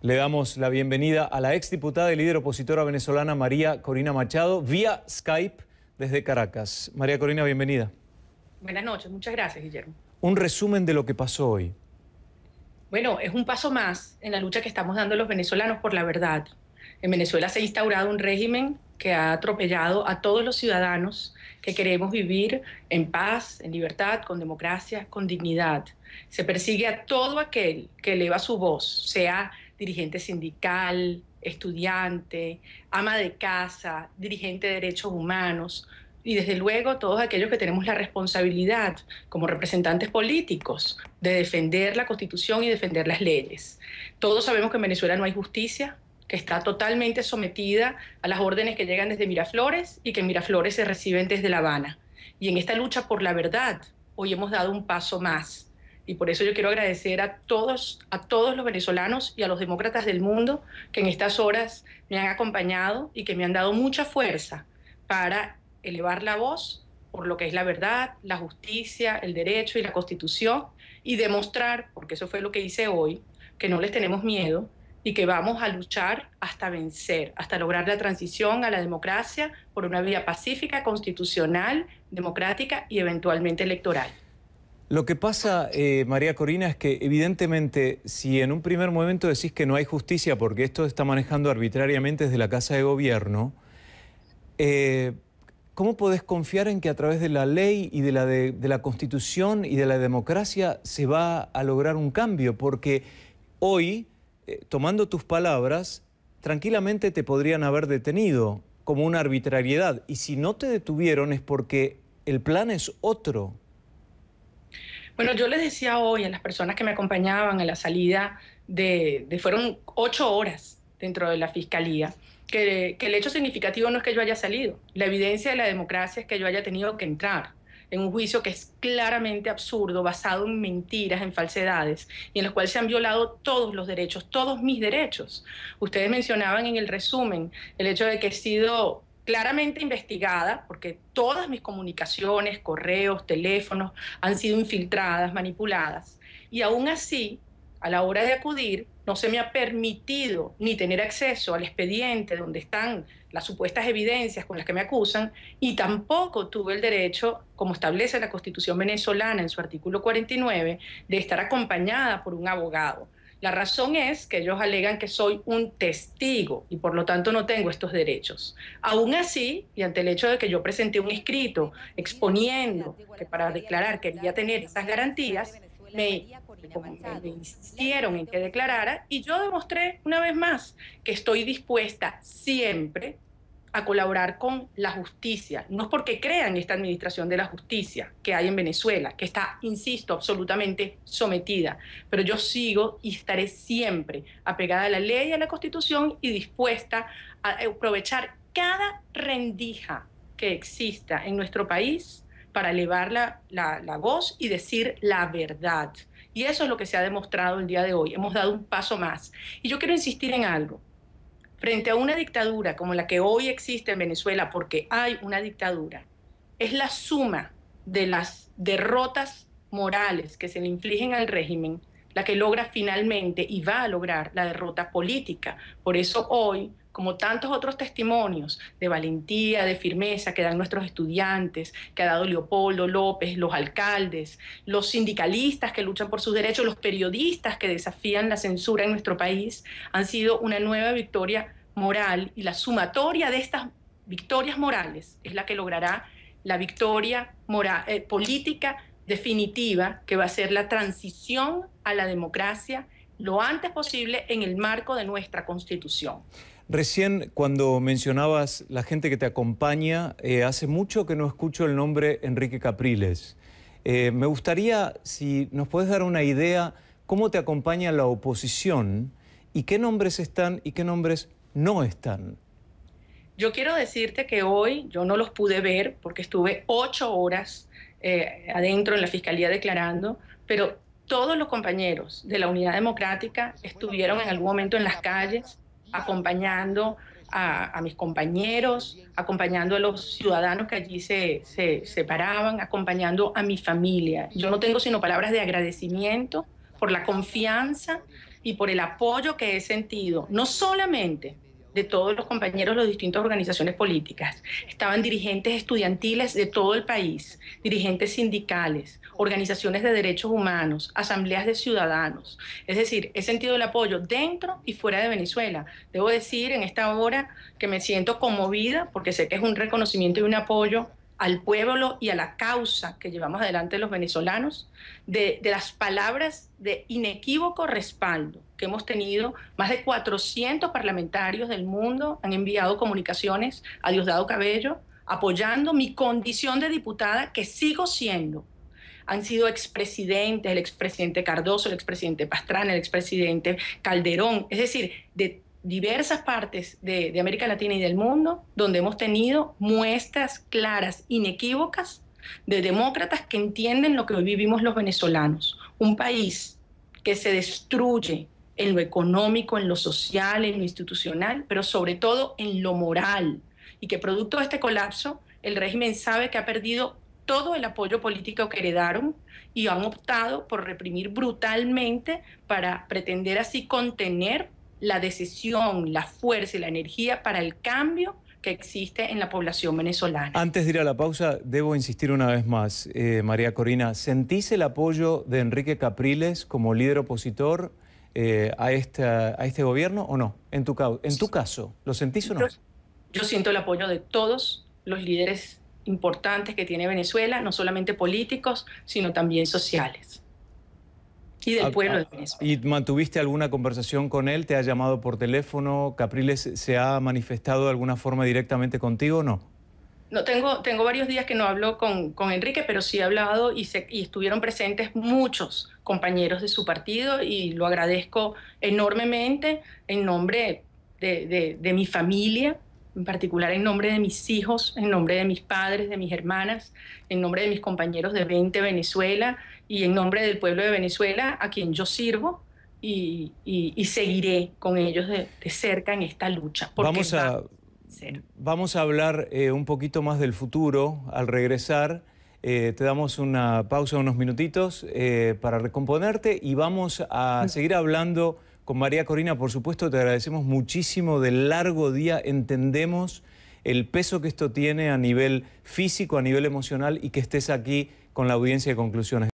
Le damos la bienvenida a la exdiputada y líder opositora venezolana María Corina Machado vía Skype desde Caracas. María Corina, bienvenida. Buenas noches, muchas gracias, Guillermo. Un resumen de lo que pasó hoy. Bueno, es un paso más en la lucha que estamos dando los venezolanos por la verdad. En Venezuela se ha instaurado un régimen que ha atropellado a todos los ciudadanos que queremos vivir en paz, en libertad, con democracia, con dignidad. Se persigue a todo aquel que eleva su voz, sea dirigente sindical, estudiante, ama de casa, dirigente de derechos humanos y desde luego todos aquellos que tenemos la responsabilidad como representantes políticos de defender la constitución y defender las leyes. Todos sabemos que en Venezuela no hay justicia, que está totalmente sometida a las órdenes que llegan desde Miraflores y que en Miraflores se reciben desde La Habana. Y en esta lucha por la verdad, hoy hemos dado un paso más y por eso yo quiero agradecer a todos, a todos los venezolanos y a los demócratas del mundo que en estas horas me han acompañado y que me han dado mucha fuerza para elevar la voz por lo que es la verdad, la justicia, el derecho y la constitución y demostrar, porque eso fue lo que hice hoy, que no les tenemos miedo y que vamos a luchar hasta vencer, hasta lograr la transición a la democracia por una vía pacífica, constitucional, democrática y eventualmente electoral. Lo que pasa, eh, María Corina, es que evidentemente si en un primer momento decís que no hay justicia porque esto está manejando arbitrariamente desde la Casa de Gobierno, eh, ¿cómo podés confiar en que a través de la ley y de la, Constitución y de la democracia se va a lograr un cambio? Porque hoy, eh, tomando tus palabras, tranquilamente te podrían haber detenido como una arbitrariedad. Y si no te detuvieron es porque el plan es otro. Bueno, yo les decía hoy a las personas que me acompañaban a la salida de, fueron ocho horas dentro de la fiscalía, que, que el hecho significativo no es que yo haya salido, la evidencia de la democracia es que yo haya tenido que entrar en un juicio que es claramente absurdo, basado en mentiras, en falsedades, y en los cuales se han violado todos los derechos, todos mis derechos. Ustedes mencionaban en el resumen el hecho de que he sido claramente investigada, porque todas mis comunicaciones, correos, teléfonos han sido infiltradas, manipuladas, y aún así, a la hora de acudir, no se me ha permitido ni tener acceso al expediente donde están las supuestas evidencias con las que me acusan, y tampoco tuve el derecho, como establece la Constitución venezolana en su artículo 49, de estar acompañada por un abogado la razón es que ellos alegan que soy un testigo y por lo tanto no tengo estos derechos. Aún así, y ante el hecho de que yo presenté un escrito exponiendo que para declarar quería tener estas garantías, me, me, insistieron en que declarara y yo demostré una vez más que estoy dispuesta siempre a colaborar con la justicia. No es porque crean esta administración de la justicia que hay en Venezuela, que está, insisto, absolutamente sometida, pero yo sigo y estaré siempre apegada a la ley y a la constitución y dispuesta a aprovechar cada rendija que exista en nuestro país para elevar la, la voz y decir la verdad. Y eso es lo que se ha demostrado el día de hoy. Hemos dado un paso más. Y yo quiero insistir en algo frente a una dictadura como la que hoy existe en Venezuela, porque hay una dictadura, es la suma de las derrotas morales que se le infligen al régimen la que logra finalmente y va a lograr la derrota política. Por eso hoy como tantos otros testimonios de valentía, de firmeza que dan nuestros estudiantes, que ha dado Leopoldo López, los alcaldes, los sindicalistas que luchan por sus derechos, los periodistas que desafían la censura en nuestro país, han sido una nueva victoria moral y la sumatoria de estas victorias morales es la que logrará la victoria eh, política definitiva que va a ser la transición a la democracia lo antes posible en el marco de nuestra constitución. Recién cuando mencionabas la gente que te acompaña, eh, hace mucho que no escucho el nombre Enrique Capriles. Eh, me gustaría si nos puedes dar una idea cómo te acompaña la oposición y qué nombres están y qué nombres no están. Yo quiero decirte que hoy yo no los pude ver porque estuve ocho horas eh, adentro en la fiscalía declarando, pero todos los compañeros de la Unidad Democrática estuvieron en algún momento en las calles acompañando a, mis compañeros, acompañando a los ciudadanos que allí se, separaban, acompañando a mi familia. Yo no tengo sino palabras de agradecimiento por la confianza y por el apoyo que he sentido, no solamente de todos los compañeros de las distintas organizaciones políticas. Estaban dirigentes estudiantiles de todo el país, dirigentes sindicales, organizaciones de derechos humanos, asambleas de ciudadanos. Es decir, he sentido el apoyo dentro y fuera de Venezuela. Debo decir en esta hora que me siento conmovida porque sé que es un reconocimiento y un apoyo al pueblo y a la causa que llevamos adelante los venezolanos, de, las palabras de inequívoco respaldo que hemos tenido. Más de 400 parlamentarios del mundo han enviado comunicaciones a Diosdado Cabello apoyando mi condición de diputada que sigo siendo. Han sido expresidentes, el expresidente Cardoso, el expresidente Pastrana, el expresidente Calderón, es decir, de diversas partes de, América Latina y del mundo, donde hemos tenido muestras claras, inequívocas, de demócratas que entienden lo que hoy vivimos los venezolanos. Un país que se destruye en lo económico, en lo social, en lo institucional, pero sobre todo en lo moral. Y que producto de este colapso, el régimen sabe que ha perdido todo el apoyo político que heredaron y han optado por reprimir brutalmente para pretender así contener la decisión, la fuerza y la energía para el cambio que existe en la población venezolana. Antes de ir a la pausa, debo insistir una vez más, eh, María Corina, ¿sentís el apoyo de Enrique Capriles como líder opositor eh, este, a, este gobierno o no? En tu, tu caso, ¿lo sentís o no? yo siento el apoyo de todos los líderes importantes que tiene Venezuela, no solamente políticos, sino también sociales y del ah, pueblo ah, de Venezuela. ¿Y mantuviste alguna conversación con él? ¿Te ha llamado por teléfono? ¿Capriles se ha manifestado de alguna forma directamente contigo o no? No, tengo, tengo varios días que no hablo con, Enrique, pero sí he hablado y, estuvieron presentes muchos compañeros de su partido y lo agradezco enormemente en nombre de, de mi familia, en particular en nombre de mis hijos, en nombre de mis padres, de mis hermanas, en nombre de mis compañeros de 20 Venezuela y en nombre del pueblo de Venezuela, a quien yo sirvo, y, seguiré con ellos de, cerca en esta lucha. Vamos a, vamos a hablar eh, un poquito más del futuro al regresar. Eh, te damos una pausa, unos minutitos eh, para recomponerte y vamos a seguir hablando con María Corina. Por supuesto, te agradecemos muchísimo del largo día. Entendemos el peso que esto tiene a nivel físico, a nivel emocional y que estés aquí con la audiencia de conclusiones.